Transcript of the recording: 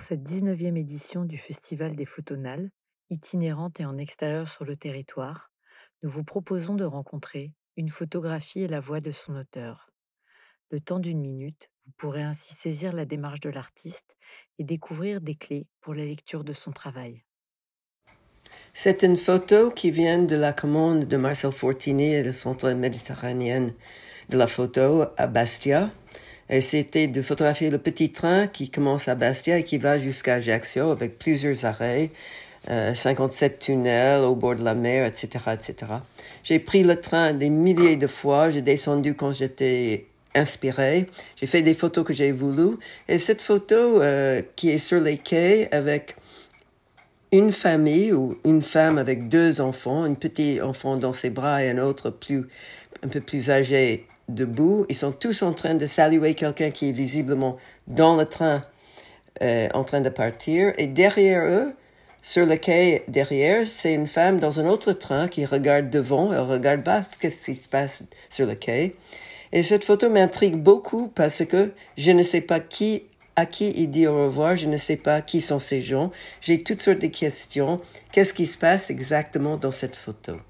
pour cette 19e édition du Festival des Photonales, itinérante et en extérieur sur le territoire, nous vous proposons de rencontrer une photographie et la voix de son auteur. Le temps d'une minute, vous pourrez ainsi saisir la démarche de l'artiste et découvrir des clés pour la lecture de son travail. C'est une photo qui vient de la commande de Marcel Fortini et la Centre méditerranéenne de la photo à Bastia, c'était de photographier le petit train qui commence à Bastia et qui va jusqu'à Ajaccio avec plusieurs arrêts, 57 euh, tunnels au bord de la mer, etc. etc. J'ai pris le train des milliers de fois, j'ai descendu quand j'étais inspiré, j'ai fait des photos que j'ai voulu, et cette photo euh, qui est sur les quais avec une famille ou une femme avec deux enfants, un petit enfant dans ses bras et un autre plus, un peu plus âgé debout. Ils sont tous en train de saluer quelqu'un qui est visiblement dans le train, euh, en train de partir. Et derrière eux, sur le quai derrière, c'est une femme dans un autre train qui regarde devant. Elle regarde pas ce qui se passe sur le quai. Et cette photo m'intrigue beaucoup parce que je ne sais pas qui à qui il dit au revoir, je ne sais pas qui sont ces gens. J'ai toutes sortes de questions. Qu'est-ce qui se passe exactement dans cette photo?